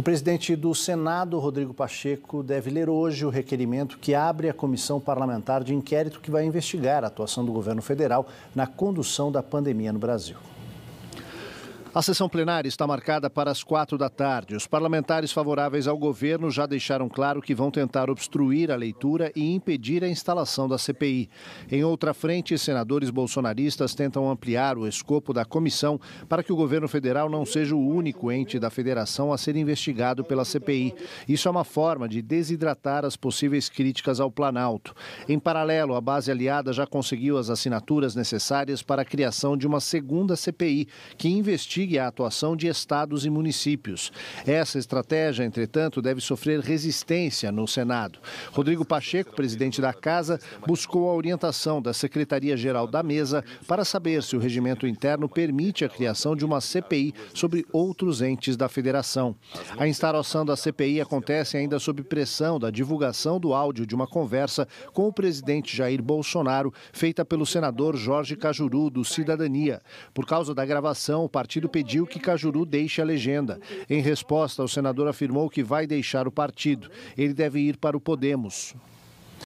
O presidente do Senado, Rodrigo Pacheco, deve ler hoje o requerimento que abre a comissão parlamentar de inquérito que vai investigar a atuação do governo federal na condução da pandemia no Brasil. A sessão plenária está marcada para as quatro da tarde. Os parlamentares favoráveis ao governo já deixaram claro que vão tentar obstruir a leitura e impedir a instalação da CPI. Em outra frente, senadores bolsonaristas tentam ampliar o escopo da comissão para que o governo federal não seja o único ente da federação a ser investigado pela CPI. Isso é uma forma de desidratar as possíveis críticas ao Planalto. Em paralelo, a base aliada já conseguiu as assinaturas necessárias para a criação de uma segunda CPI que investigue investigue a atuação de estados e municípios. Essa estratégia, entretanto, deve sofrer resistência no Senado. Rodrigo Pacheco, presidente da Casa, buscou a orientação da Secretaria-Geral da Mesa para saber se o regimento interno permite a criação de uma CPI sobre outros entes da federação. A instalação da CPI acontece ainda sob pressão da divulgação do áudio de uma conversa com o presidente Jair Bolsonaro, feita pelo senador Jorge Cajuru, do Cidadania. Por causa da gravação, o partido pediu que Cajuru deixe a legenda. Em resposta, o senador afirmou que vai deixar o partido. Ele deve ir para o Podemos.